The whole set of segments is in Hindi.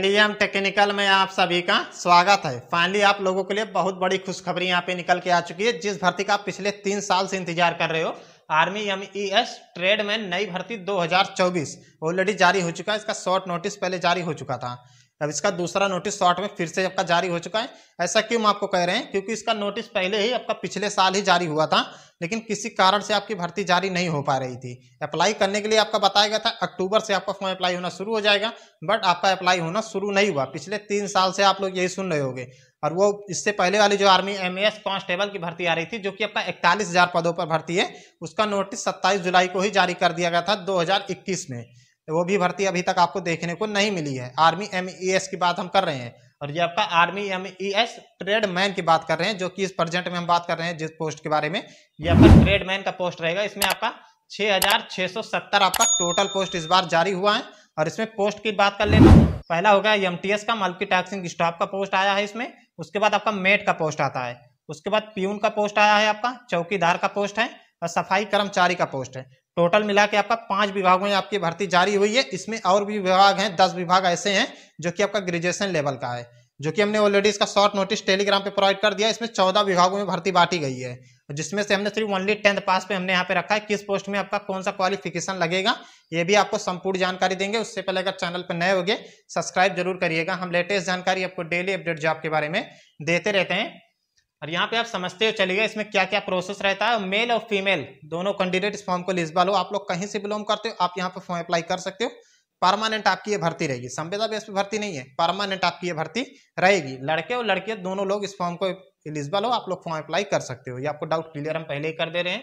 नियम टेक्निकल में आप सभी का स्वागत है फाइनली आप लोगों के लिए बहुत बड़ी खुशखबरी यहाँ पे निकल के आ चुकी है जिस भर्ती का आप पिछले तीन साल से इंतजार कर रहे हो army M E S trade में नई भर्ती 2024 ऑलरेडी जारी हो चुका है इसका शॉर्ट नोटिस पहले जारी हो चुका था अब इसका दूसरा नोटिस शॉर्ट में फिर से आपका जारी हो चुका है ऐसा क्यों हम आपको कह रहे हैं क्योंकि इसका नोटिस पहले ही आपका पिछले साल ही जारी हुआ था लेकिन किसी कारण से आपकी भर्ती जारी नहीं हो पा रही थी अप्लाई करने के लिए आपका बताया गया था अक्टूबर से आपका फॉर्म अप्लाई होना शुरू हो जाएगा बट आपका अप्लाई होना शुरू नहीं हुआ पिछले तीन साल से आप लोग यही सुन रहे होंगे और वो इससे पहले वाली जो आर्मी एम एस कांस्टेबल की भर्ती आ रही थी जो कि आपका इकतालीस हज़ार पदों पर भर्ती है उसका नोटिस सत्ताईस जुलाई को ही जारी कर दिया गया था इक्कीस में वो भी भर्ती अभी तक आपको देखने को नहीं मिली है आर्मी एम e की बात हम कर रहे हैं और ये आपका आर्मी एम ट्रेड मैन की बात कर रहे हैं जो कि इस प्रेजेंट में हम बात कर रहे हैं जिस पोस्ट के बारे में ये आपका ट्रेड मैन का पोस्ट रहेगा इसमें आपका 6670 आपका टोटल पोस्ट इस बार जारी हुआ है और इसमें पोस्ट की बात कर लेना तो पहला हो गया एम का मल्टी टैक्सिंग स्टाफ का पोस्ट आया है इसमें उसके बाद आपका मेट का पोस्ट आता है उसके बाद प्यून का पोस्ट आया है आपका चौकीदार का पोस्ट है और सफाई कर्मचारी का पोस्ट है टोटल मिला के आपका पांच विभागों में आपकी भर्ती जारी हुई है इसमें और भी विभाग हैं दस विभाग ऐसे हैं जो कि आपका ग्रेजुएशन लेवल का है जो कि हमने ऑलरेडी इसका शॉर्ट नोटिस टेलीग्राम पे प्रोवाइड कर दिया इसमें चौदह विभागों में भर्ती बांटी गई है जिसमें से हमने सिर्फ ओनली टेंथ पास पे हमने यहाँ पे रखा है किस पोस्ट में आपका कौन सा क्वालिफिकेशन लगेगा ये भी आपको संपूर्ण जानकारी देंगे उससे पहले अगर चैनल पर नए हो गए सब्सक्राइब जरूर करिएगा हम लेटेस्ट जानकारी आपको डेली अपडेट जॉब के बारे में देते रहते हैं और यहाँ पे आप समझते हो चलिएगा इसमें क्या क्या प्रोसेस रहता है मेल और फीमेल दोनों कैंडिडेट इस फॉर्म को लिजबल हो आप लोग कहीं से बिलोंग करते हो आप यहाँ पे फॉर्म अप्लाई कर सकते हो परमानेंट आपकी ये भर्ती रहेगी संवेदा बेस पे भर्ती नहीं है परमानेंट आपकी ये भर्ती रहेगी लड़के और लड़के दोनों लोग इस फॉर्म को एलिजिबल हो आप लोग फॉर्म अप्लाई कर सकते हो ये आपको डाउट क्लियर हम पहले ही कर दे रहे हैं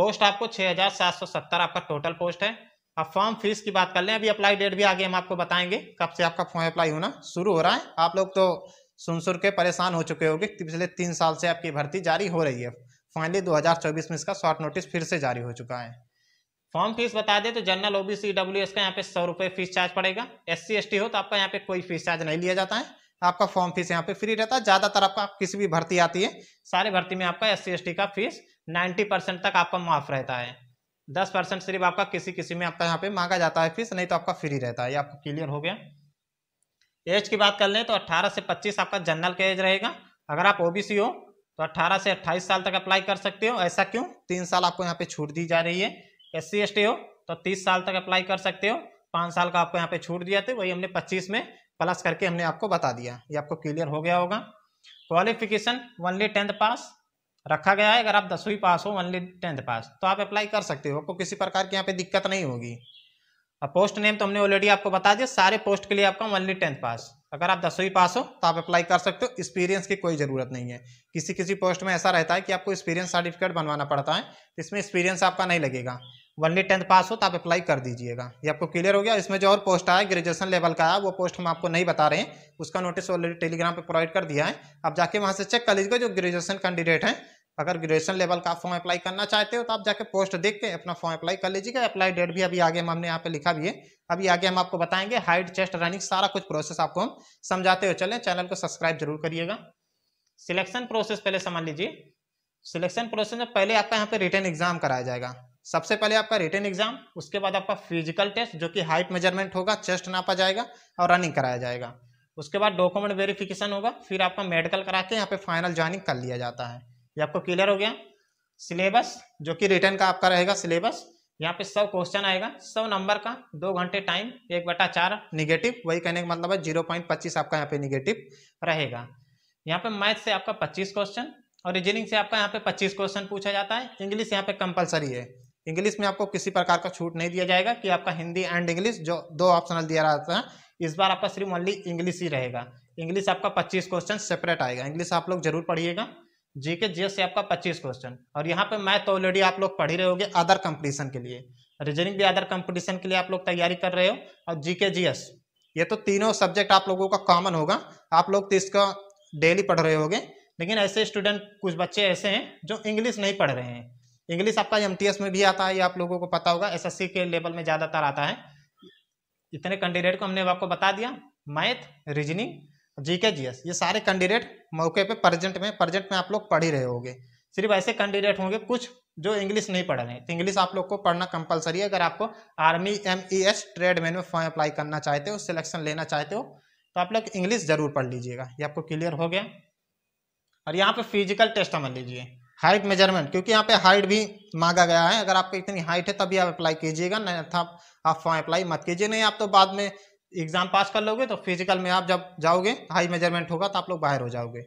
पोस्ट आपको छः आपका टोटल पोस्ट है अब फॉर्म फीस की बात कर लें अभी अप्लाई डेट भी आगे हम आपको बताएंगे कब से आपका फॉर्म अप्लाई होना शुरू हो रहा है आप लोग तो सुन सुन के परेशान हो चुके होंगे पिछले तीन साल से आपकी भर्ती जारी हो रही है फाइनली 2024 में इसका शॉर्ट नोटिस फिर से जारी हो चुका है फॉर्म फीस बता दें तो जनरल ओबीसी डब्ल्यू एस का यहाँ पे सौ रुपये फीस चार्ज पड़ेगा एस सी हो तो आपका यहाँ पे कोई फीस चार्ज नहीं लिया जाता है आपका फॉर्म फीस यहाँ पे फ्री रहता है ज़्यादातर आपका किसी भी भर्ती आती है सारे भर्ती में आपका एस सी का फीस नाइन्टी परसेंट तक आपका माफ रहता है दस परसेंट सिर्फ आपका किसी किसी में आपका यहाँ पे मांगा जाता है फीस नहीं तो आपका फ्री रहता है ये आपको क्लियर हो गया एज की बात कर लें तो 18 से 25 आपका जनरल का एज रहेगा अगर आप ओबीसी हो तो 18 से 28 साल तक अप्लाई कर सकते हो ऐसा क्यों तीन साल आपको यहाँ पे छूट दी जा रही है एस सी हो तो तीस साल तक अप्लाई कर सकते हो पाँच साल का आपको यहाँ पे छूट दिया था वही हमने पच्चीस में प्लस करके हमने आपको बता दिया ये आपको क्लियर हो गया होगा क्वालिफिकेशन वनली टेंथ पास रखा गया है अगर आप दसवीं पास हो वनली टेंथ पास तो आप अप्लाई कर सकते हो आपको किसी प्रकार की यहाँ पे दिक्कत नहीं होगी अब पोस्ट नेम तो हमने ऑलरेडी आपको बता दिया सारे पोस्ट के लिए आपका ओनली टेंथ पास अगर आप दसवीं पास हो तो आप अप्लाई कर सकते हो एक्सपीरियंस की कोई ज़रूरत नहीं है किसी किसी पोस्ट में ऐसा रहता है कि आपको एक्सपीरियंस सर्टिफिकेट बनवाना पड़ता है तो इसमें एक्सपीरियंस आपका नहीं लगेगा वनली टेंथ पास हो तो आप अप्लाई कर दीजिएगा ये आपको क्लियर हो गया इसमें जो और पोस्ट आया ग्रेजुएशन लेवल का आया वो पोस्ट हम आपको नहीं बता रहे हैं उसका नोटिस ऑलरेडी टेलीग्राम पर प्रोवाइड कर दिया है आप जाके वहाँ से चेक कर लीजिएगा जो ग्रेजुएशन कैंडिडेट हैं अगर ग्रेजुएशन लेवल का फॉर्म अप्लाई करना चाहते हो तो आप जाके पोस्ट देख के अपना फॉर्म अप्लाई कर लीजिएगा अप्लाई डेट भी अभी आगे हम हमने यहाँ पे लिखा भी है अभी आगे हम आपको बताएंगे हाइट चेस्ट रनिंग सारा कुछ प्रोसेस आपको हम समझाते हो चलें चैनल को सब्सक्राइब जरूर करिएगा सिलेक्शन प्रोसेस पहले समझ लीजिए सिलेक्शन प्रोसेस में पहले आपका यहाँ पे रिटर्न एग्जाम कराया जाएगा सबसे पहले आपका रिटर्न एग्जाम उसके बाद आपका फिजिकल टेस्ट जो कि हाइट मेजरमेंट होगा चेस्ट नापा जाएगा और रनिंग कराया जाएगा उसके बाद डॉक्यूमेंट वेरिफिकेशन होगा फिर आपका मेडिकल करा के यहाँ पे फाइनल ज्वाइनिंग कर लिया जाता है ये आपको क्लियर हो गया सिलेबस जो कि रिटर्न का आपका रहेगा सिलेबस यहाँ पे सब क्वेश्चन आएगा सब नंबर का दो घंटे टाइम एक बटा चार निगेटिव वही कहने का मतलब है जीरो पॉइंट पच्चीस आपका यहाँ पे निगेटिव रहेगा यहाँ पे मैथ से आपका पच्चीस क्वेश्चन और रीजनिंग से आपका यहाँ पे पच्चीस क्वेश्चन पूछा जाता है इंग्लिश यहाँ पे कंपलसरी है इंग्लिश में आपको किसी प्रकार का छूट नहीं दिया जाएगा कि आपका हिंदी एंड इंग्लिश जो दो ऑप्शनल दिया रहता है इस बार आपका सिर्फ ओनली इंग्लिश ही रहेगा इंग्लिश आपका पच्चीस क्वेश्चन सेपरेट आएगा इंग्लिश आप लोग जरूर पढ़िएगा जीके जीएस से आपका 25 क्वेश्चन और यहाँ पे मैथ तो ऑलरेडी आप लोग पढ़ ही रहे होगे अदर कंपटीशन के लिए रीजनिंग भी अदर कंपटीशन के लिए आप लोग तैयारी कर रहे हो और जीके जीएस ये तो तीनों सब्जेक्ट आप लोगों का कॉमन होगा आप लोग तो इसका डेली पढ़ रहे होगे लेकिन ऐसे स्टूडेंट कुछ बच्चे ऐसे हैं जो इंग्लिश नहीं पढ़ रहे हैं इंग्लिश आपका एम में भी आता है ये आप लोगों को पता होगा एस के लेवल में ज़्यादातर आता है इतने कैंडिडेट को हमने आपको बता दिया मैथ रीजनिंग जीके जीएस ये सारे कैंडिडेट मौके पे प्रेजेंट में प्रेजेंट में आप लोग पढ़ ही रहे होंगे सिर्फ ऐसे कैंडिडेट होंगे कुछ जो इंग्लिश नहीं पढ़ रहे हैं तो इंग्लिश आप लोग को पढ़ना कंपलसरी है अगर आपको army M E S tradesman में फॉर्म अप्लाई करना चाहते हो सिलेक्शन लेना चाहते हो तो आप लोग इंग्लिश जरूर पढ़ लीजिएगा ये आपको क्लियर हो गया और यहाँ पे फिजिकल टेस्ट मान लीजिए हाइट मेजरमेंट क्योंकि यहाँ पे हाइट भी मांगा गया है अगर आपको इतनी हाइट है तभी आप अप्लाई कीजिएगा नहीं था तो आप फॉर्म अप्लाई मत कीजिए नहीं आप तो बाद में एग्ज़ाम पास कर लोगे तो फिजिकल में आप जब जाओगे हाई मेजरमेंट होगा तो आप लोग बाहर हो जाओगे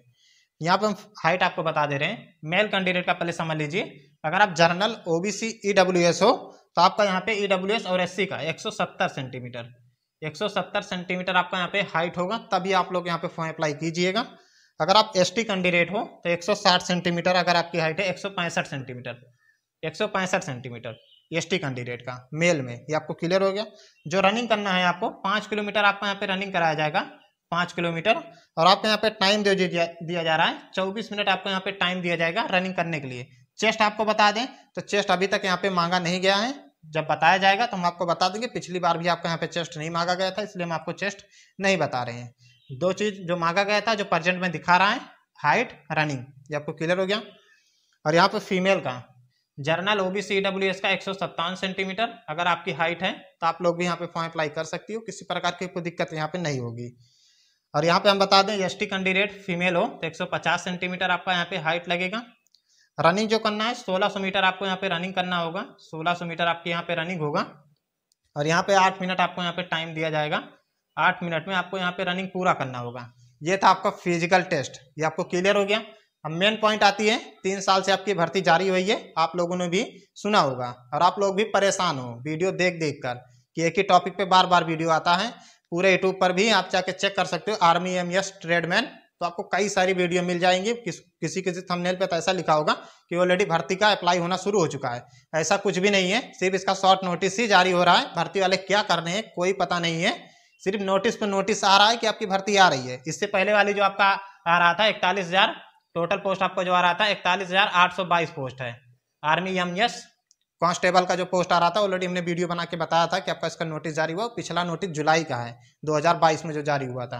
यहाँ पर हम हाइट आपको बता दे रहे हैं मेल कैंडिडेट का पहले समझ लीजिए अगर आप general O B C E W S हो तो आपका यहाँ पे ई डब्ल्यू एस और एस सी का एक सौ सत्तर सेंटीमीटर एक सौ सत्तर सेंटीमीटर आपका यहाँ पे हाइट होगा तभी आप लोग यहाँ पे फॉर्म अप्लाई कीजिएगा अगर आप एस टी कैंडिडेट हो तो एक सौ साठ सेंटीमीटर अगर आपकी हाइट है एक सौ पैंसठ सेंटीमीटर एक सौ पैंसठ सेंटीमीटर एसटी e कैंडिडेट का मेल में ये आपको क्लियर हो गया जो रनिंग करना है आपको पाँच किलोमीटर आपको यहाँ पे रनिंग कराया जाएगा पाँच किलोमीटर और आपको यहाँ पे टाइम दे दिया जा रहा है चौबीस मिनट आपको यहाँ पे टाइम दिया जाएगा रनिंग करने के लिए चेस्ट आपको बता दें तो चेस्ट अभी तक यहाँ पे मांगा नहीं गया है जब बताया जाएगा तो हम आपको बता देंगे पिछली बार भी आपको यहाँ पे चेस्ट नहीं मांगा गया था इसलिए हम आपको चेस्ट नहीं बता रहे हैं दो चीज जो मांगा गया था जो प्रजेंट में दिखा रहा है हाइट रनिंग ये आपको क्लियर हो गया और यहाँ पे फीमेल का जर्नल ओबीसी डब्ल्यू एस का एक सेंटीमीटर अगर आपकी हाइट है तो आप लोग भी यहाँ पे फॉर्म अप्लाई कर सकती हो किसी प्रकार की कोई दिक्कत यहाँ पे नहीं होगी और यहाँ पे हम बता दें एस टी कैंडिडेट फीमेल हो तो 150 सेंटीमीटर आपका यहाँ पे हाइट लगेगा रनिंग जो करना है 1600 मीटर आपको यहाँ पे रनिंग करना होगा 1600 मीटर आपके यहाँ पे रनिंग होगा और यहाँ पे आठ मिनट आपको यहाँ पे टाइम दिया जाएगा आठ मिनट में आपको यहाँ पे रनिंग पूरा करना होगा ये था आपका फिजिकल टेस्ट ये आपको क्लियर हो गया अब मेन पॉइंट आती है तीन साल से आपकी भर्ती जारी हुई है आप लोगों ने भी सुना होगा और आप लोग भी परेशान हो वीडियो देख देख कर कि एक ही टॉपिक पे बार बार वीडियो आता है पूरे यूट्यूब पर भी आप जाके चेक कर सकते हो आर्मी एम एस ट्रेडमैन तो आपको कई सारी वीडियो मिल जाएंगी किस, किसी किसी थंबनेल पे तो ऐसा लिखा होगा कि ऑलरेडी भर्ती का अप्लाई होना शुरू हो चुका है ऐसा कुछ भी नहीं है सिर्फ इसका शॉर्ट नोटिस ही जारी हो रहा है भर्ती वाले क्या कर रहे हैं कोई पता नहीं है सिर्फ नोटिस पर नोटिस आ रहा है कि आपकी भर्ती आ रही है इससे पहले वाली जो आपका आ रहा था इकतालीस हजार टोटल पोस्ट आपको जो आ रहा था इकतालीस हजार आठ सौ बाईस पोस्ट है आर्मी एम एस कांस्टेबल का जो पोस्ट आ रहा था ऑलरेडी हमने वीडियो बना के बताया था कि आपका इसका नोटिस जारी हुआ पिछला नोटिस जुलाई का है 2022 में जो जारी हुआ था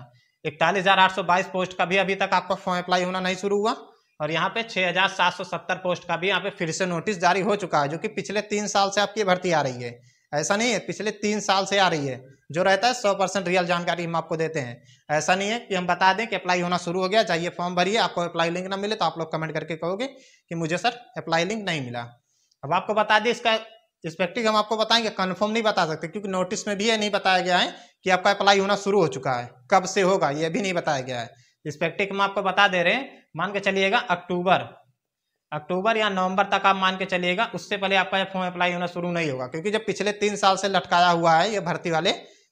इकतालीस हजार आठ सौ बाईस पोस्ट का भी अभी तक आपका फॉर्म अप्लाई होना नहीं शुरू हुआ और यहाँ पे 6,770 पोस्ट का भी यहाँ पे फिर से नोटिस जारी हो चुका है जो कि पिछले तीन साल से आपकी भर्ती आ रही है ऐसा नहीं है पिछले तीन साल से आ रही है जो रहता है सौ परसेंट रियल जानकारी हम आपको देते हैं ऐसा नहीं है कि हम बता दें कि अप्लाई होना शुरू हो गया चाहिए फॉर्म भरिए आपको अप्लाई लिंक ना मिले तो आप लोग कमेंट करके कहोगे कि मुझे सर अप्लाई लिंक नहीं मिला अब आपको बता दें इसका रिस्पेक्टिव हम आपको बताएंगे कन्फर्म नहीं बता सकते क्योंकि नोटिस में भी ये नहीं बताया गया है कि आपका अप्लाई होना शुरू हो चुका है कब से होगा ये भी नहीं बताया गया है रिस्पेक्टिव हम आपको बता दे रहे हैं मान के चलिएगा अक्टूबर अक्टूबर या नवंबर तक आप मान के चलिएगा उससे पहले आपका ये फॉर्म अप्लाई होना शुरू नहीं होगा क्योंकि जब पिछले तीन साल से लटकाया हुआ है ये भर्ती वाले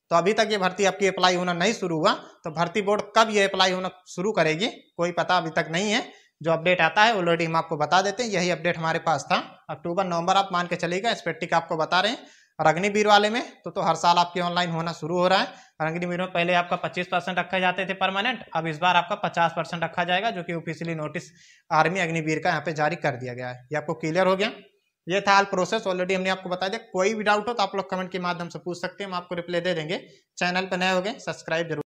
तो अभी तक ये भर्ती आपकी अप्लाई होना नहीं शुरू हुआ तो भर्ती बोर्ड कब ये अप्लाई होना शुरू करेगी कोई पता अभी तक नहीं है जो अपडेट आता है ऑलरेडी हम आपको बता देते हैं यही अपडेट हमारे पास था अक्टूबर नवंबर आप मान के चलेगा एक्सपेक्टिक आपको बता रहे हैं और अग्निवीर वाले में तो तो हर साल आपके ऑनलाइन होना शुरू हो रहा है और अग्निवीर में पहले आपका 25 परसेंट रखे जाते थे परमानेंट अब इस बार आपका 50 परसेंट रखा जाएगा जो कि ऑफिशियली नोटिस आर्मी अग्निवीर का यहाँ पे जारी कर दिया गया है ये आपको क्लियर हो गया ये था हाल प्रोसेस ऑलरेडी हमने आपको बता दिया कोई भी डाउट हो तो आप लोग कमेंट के माध्यम से पूछ सकते हैं हम आपको रिप्लाई दे देंगे चैनल पर नए हो गए सब्सक्राइब जरूर